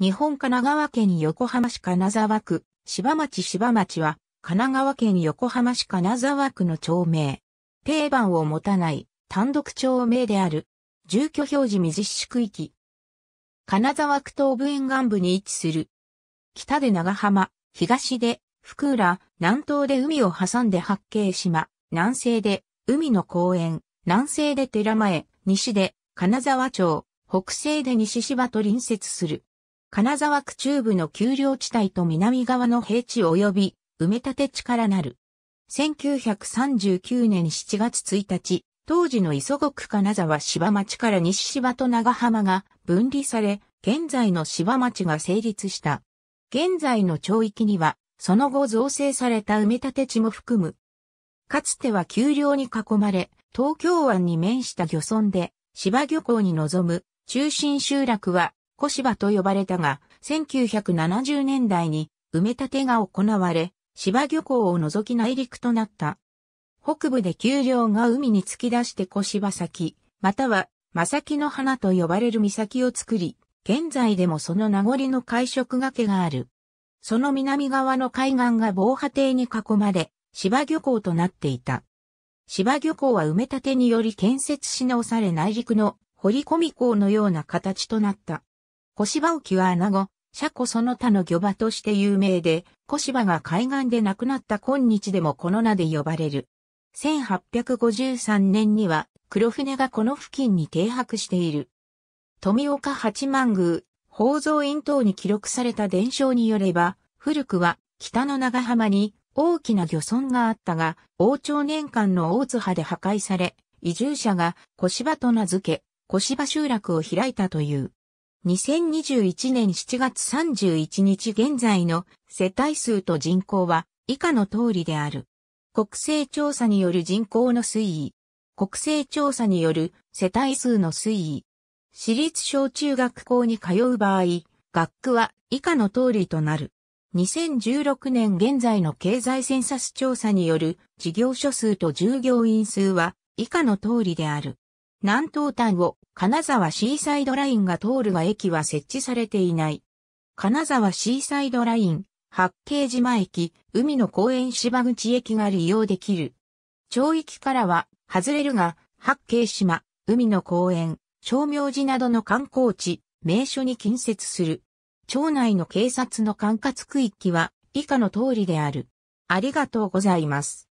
日本神奈川県横浜市金沢区、柴町柴町は、神奈川県横浜市金沢区の町名。定番を持たない単独町名である。住居表示未実施区域。金沢区東部沿岸部に位置する。北で長浜、東で福浦、南東で海を挟んで八景島、南西で海の公園、南西で寺前、西で金沢町、北西で西芝と隣接する。金沢区中部の丘陵地帯と南側の平地及び埋め立て地からなる。1939年7月1日、当時の磯国金沢芝町から西芝と長浜が分離され、現在の芝町が成立した。現在の町域には、その後造成された埋め立て地も含む。かつては丘陵に囲まれ、東京湾に面した漁村で、芝漁港に臨む中心集落は小芝と呼ばれたが、1970年代に埋め立てが行われ、芝漁港を除き内陸となった。北部で丘陵が海に突き出して小芝先、または、まさきの花と呼ばれる岬を作り、現在でもその名残の海食崖がある。その南側の海岸が防波堤に囲まれ、芝漁港となっていた。芝漁港は埋め立てにより建設し直され内陸の掘り込み港のような形となった。小芝沖は穴子、車庫その他の漁場として有名で、小芝が海岸で亡くなった今日でもこの名で呼ばれる。1853年には黒船がこの付近に停泊している。富岡八幡宮、宝蔵院等に記録された伝承によれば、古くは北の長浜に大きな漁村があったが、王朝年間の大津波で破壊され、移住者が小芝と名付け、小芝集落を開いたという。2021年7月31日現在の世帯数と人口は以下の通りである。国勢調査による人口の推移。国勢調査による世帯数の推移。私立小中学校に通う場合、学区は以下の通りとなる。2016年現在の経済センサス調査による事業所数と従業員数は以下の通りである。南東端を金沢シーサイドラインが通るが駅は設置されていない。金沢シーサイドライン、八景島駅、海の公園芝口駅が利用できる。町域からは外れるが、八景島、海の公園、長明寺などの観光地、名所に近接する。町内の警察の管轄区域は以下の通りである。ありがとうございます。